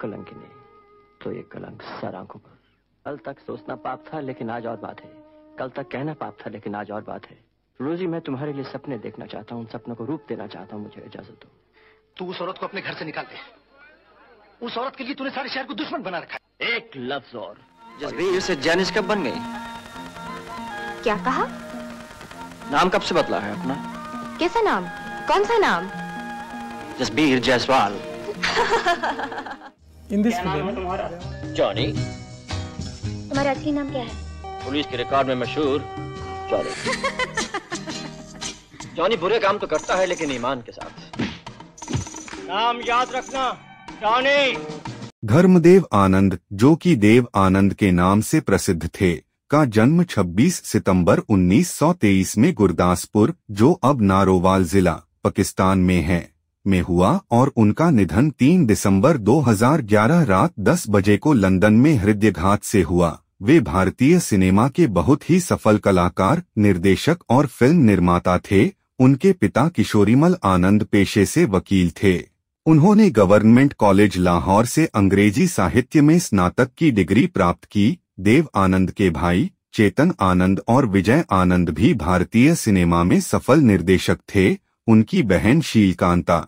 कलंक ही नहीं तो ये कलंक सर आंखों पर कल तक सोचना पाप था लेकिन आज और बात है कल तक कहना पाप था लेकिन आज और बात है रोजी मैं तुम्हारे लिए सपने देखना चाहता हूँ उन सपनों को रूप देना चाहता हूँ मुझे इजाजत दो तू उस औरत को अपने घर से निकाल दे उस औरत के लिए तूने सारे शहर को दुश्मन बना रखा है एक लफ्ज और इसे जैनिस कब बन गई क्या कहा नाम कब से बदला है अपना कैसा नाम कौन सा नाम Jasbir Jaiswal in this film Johnny तुम्हारा असली नाम क्या है पुलिस के रिकॉर्ड में मशहूर जॉनी जॉनी बुरे काम तो करता है लेकिन ईमान के साथ नाम याद रखना जॉनी धर्मदेव आनंद जो कि देव आनंद के नाम से प्रसिद्ध थे का जन्म 26 सितंबर 1923 में गुरदासपुर जो अब नारोवाल जिला पाकिस्तान में है में हुआ और उनका निधन 3 दिसंबर 2011 रात 10 बजे को लंदन में हृदयघात से हुआ वे भारतीय सिनेमा के बहुत ही सफल कलाकार निर्देशक और फिल्म निर्माता थे उनके पिता किशोरीमल आनंद पेशे से वकील थे उन्होंने गवर्नमेंट कॉलेज लाहौर से अंग्रेजी साहित्य में स्नातक की डिग्री प्राप्त की देव आनंद के भाई चेतन आनंद और विजय आनंद भी भारतीय सिनेमा में सफल निर्देशक थे उनकी बहन शीलकांता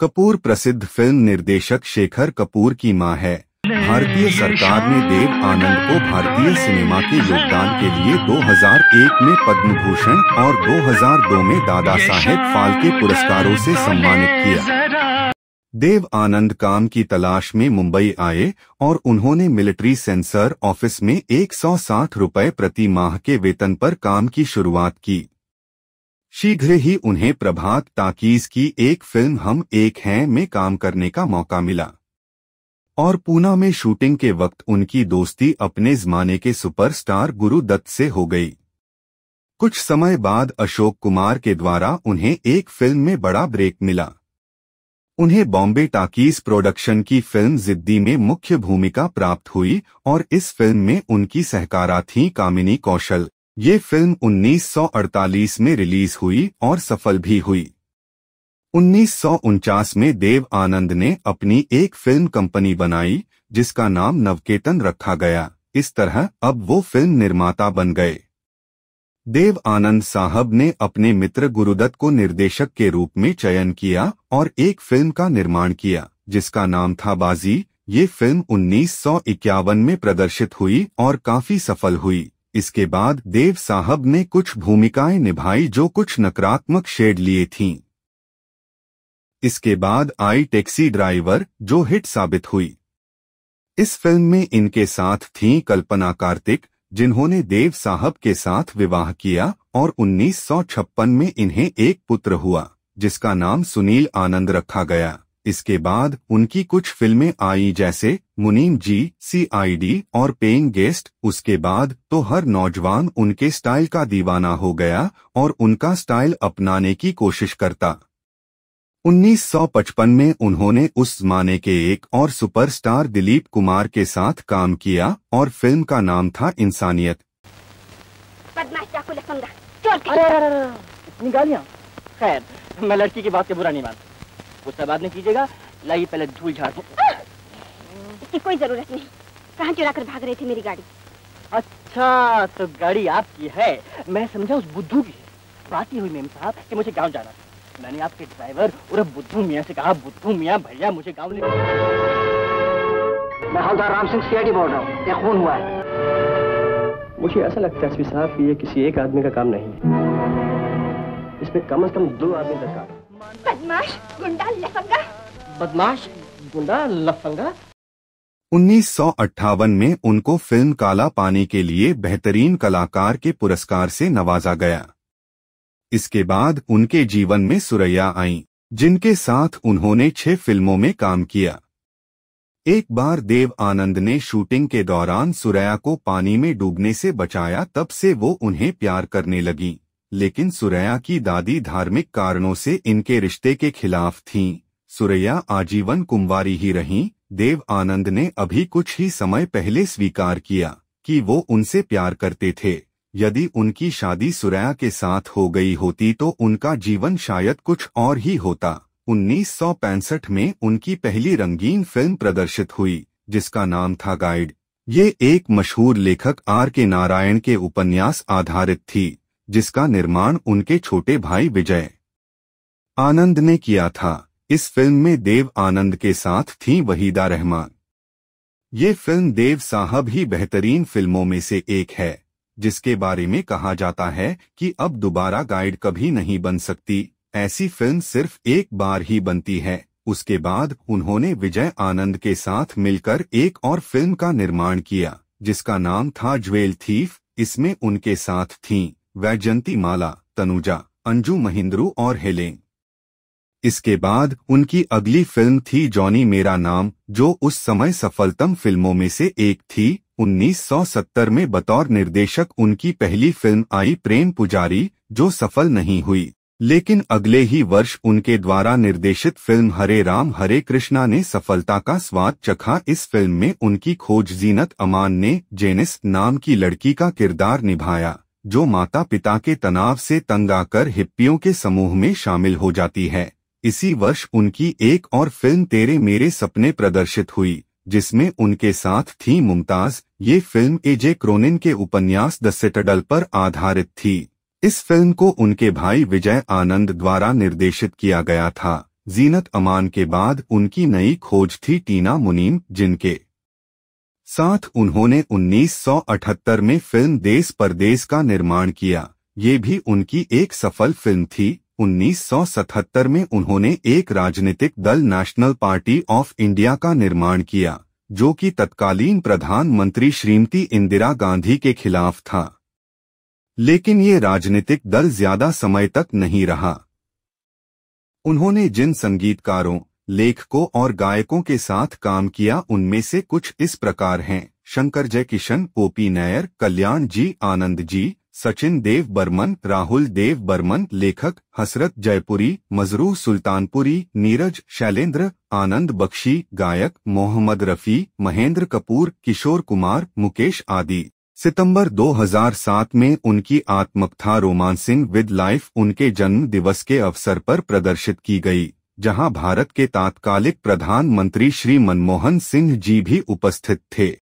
कपूर प्रसिद्ध फिल्म निर्देशक शेखर कपूर की मां है भारतीय सरकार ने देव आनंद को भारतीय सिनेमा के योगदान के लिए 2001 में पद्म भूषण और 2002 में दादा साहेब फाल्के पुरस्कारों से सम्मानित किया देव आनंद काम की तलाश में मुंबई आए और उन्होंने मिलिट्री सेंसर ऑफिस में एक सौ प्रति माह के वेतन पर काम की शुरुआत की शीघ्र ही उन्हें प्रभात ताकीज की एक फिल्म हम एक हैं में काम करने का मौका मिला और पूना में शूटिंग के वक्त उनकी दोस्ती अपने जमाने के सुपरस्टार गुरु दत्त से हो गई कुछ समय बाद अशोक कुमार के द्वारा उन्हें एक फिल्म में बड़ा ब्रेक मिला उन्हें बॉम्बे टाकीज प्रोडक्शन की फिल्म जिद्दी में मुख्य भूमिका प्राप्त हुई और इस फिल्म में उनकी सहकारा थी कामिनी कौशल ये फिल्म 1948 में रिलीज हुई और सफल भी हुई उन्नीस में देव आनंद ने अपनी एक फिल्म कंपनी बनाई जिसका नाम नवकेतन रखा गया इस तरह अब वो फिल्म निर्माता बन गए देव आनंद साहब ने अपने मित्र गुरुदत्त को निर्देशक के रूप में चयन किया और एक फिल्म का निर्माण किया जिसका नाम था बाजी ये फिल्म उन्नीस में प्रदर्शित हुई और काफी सफल हुई इसके बाद देव साहब ने कुछ भूमिकाएं निभाई जो कुछ नकारात्मक शेड लिए थीं इसके बाद आई टैक्सी ड्राइवर जो हिट साबित हुई इस फिल्म में इनके साथ थीं कल्पना कार्तिक जिन्होंने देव साहब के साथ विवाह किया और 1956 में इन्हें एक पुत्र हुआ जिसका नाम सुनील आनंद रखा गया इसके बाद उनकी कुछ फिल्में आई जैसे मुनीम जी सीआईडी और पेइंग गेस्ट उसके बाद तो हर नौजवान उनके स्टाइल का दीवाना हो गया और उनका स्टाइल अपनाने की कोशिश करता 1955 में उन्होंने उस जमाने के एक और सुपरस्टार दिलीप कुमार के साथ काम किया और फिल्म का नाम था इंसानियत खैर मैं लड़की की बात के बुरा नहीं मानता गुस्सा बाद में कीजिएगा लाइए पहले धूल झाड़ इसकी कोई जरूरत नहीं कहाँ चुरा कर भाग रही थी मेरी गाड़ी अच्छा तो गाड़ी आपकी है मैं समझा उस बुद्धू की बात ही हुई मेम साहब कि मुझे गांव जाना था मैंने आपके ड्राइवर और बुद्धू मियाँ से कहा बुद्धू मियाँ भैया मुझे गांव ले मैं हवलदार राम सिंह सीआईडी बोल रहा हूँ ये खून हुआ है मुझे ऐसा लगता है साहब कि ये किसी एक आदमी का काम नहीं है इसमें कम अज कम दो आदमी काम है बदमाश गुंडा लफंगा बदमाश गुंडा लफंगा उन्नीस में उनको फिल्म काला पानी के लिए बेहतरीन कलाकार के पुरस्कार से नवाजा गया इसके बाद उनके जीवन में सुरैया आईं, जिनके साथ उन्होंने छह फिल्मों में काम किया एक बार देव आनंद ने शूटिंग के दौरान सुरैया को पानी में डूबने से बचाया तब से वो उन्हें प्यार करने लगीं लेकिन सुरैया की दादी धार्मिक कारणों से इनके रिश्ते के खिलाफ थीं। सुरैया आजीवन कुंवारी ही रहीं देव आनंद ने अभी कुछ ही समय पहले स्वीकार किया कि वो उनसे प्यार करते थे यदि उनकी शादी सुरैया के साथ हो गई होती तो उनका जीवन शायद कुछ और ही होता उन्नीस में उनकी पहली रंगीन फिल्म प्रदर्शित हुई जिसका नाम था गाइड ये एक मशहूर लेखक आर के नारायण के उपन्यास आधारित थी जिसका निर्माण उनके छोटे भाई विजय आनंद ने किया था इस फिल्म में देव आनंद के साथ थी वहीदा रहमान ये फिल्म देव साहब ही बेहतरीन फिल्मों में से एक है जिसके बारे में कहा जाता है कि अब दोबारा गाइड कभी नहीं बन सकती ऐसी फिल्म सिर्फ एक बार ही बनती है उसके बाद उन्होंने विजय आनंद के साथ मिलकर एक और फिल्म का निर्माण किया जिसका नाम था ज्वेल थीफ इसमें उनके साथ थीं वैजंती माला तनुजा अंजू महिंद्रू और हेलेन इसके बाद उनकी अगली फिल्म थी जॉनी मेरा नाम जो उस समय सफलतम फिल्मों में से एक थी 1970 में बतौर निर्देशक उनकी पहली फिल्म आई प्रेम पुजारी जो सफल नहीं हुई लेकिन अगले ही वर्ष उनके द्वारा निर्देशित फिल्म हरे राम हरे कृष्णा ने सफलता का स्वाद चखा इस फिल्म में उनकी खोज जीनत अमान ने जेनिस नाम की लड़की का किरदार निभाया जो माता पिता के तनाव से तंग आकर हिप्पियों के समूह में शामिल हो जाती है इसी वर्ष उनकी एक और फिल्म तेरे मेरे सपने प्रदर्शित हुई जिसमें उनके साथ थी मुमताज ये फिल्म एजे क्रोनिन के उपन्यास द सिटाडल पर आधारित थी इस फिल्म को उनके भाई विजय आनंद द्वारा निर्देशित किया गया था जीनत अमान के बाद उनकी नई खोज थी टीना मुनीम जिनके साथ उन्होंने 1978 में फिल्म देश परदेश का निर्माण किया ये भी उनकी एक सफल फिल्म थी 1977 में उन्होंने एक राजनीतिक दल नेशनल पार्टी ऑफ इंडिया का निर्माण किया जो कि तत्कालीन प्रधानमंत्री श्रीमती इंदिरा गांधी के खिलाफ था लेकिन ये राजनीतिक दल ज्यादा समय तक नहीं रहा उन्होंने जिन संगीतकारों लेखकों और गायकों के साथ काम किया उनमें से कुछ इस प्रकार हैं शंकर जय किशन ओपी नायर कल्याण जी आनंद जी सचिन देव बर्मन राहुल देव बर्मन लेखक हसरत जयपुरी मजरूह सुल्तानपुरी नीरज शैलेंद्र आनंद बख्शी गायक मोहम्मद रफ़ी महेंद्र कपूर किशोर कुमार मुकेश आदि सितंबर 2007 में उनकी आत्मकथा रोमांसिंग विद लाइफ उनके जन्म दिवस के अवसर पर प्रदर्शित की गई जहां भारत के तात्कालिक प्रधानमंत्री श्री मनमोहन सिंह जी भी उपस्थित थे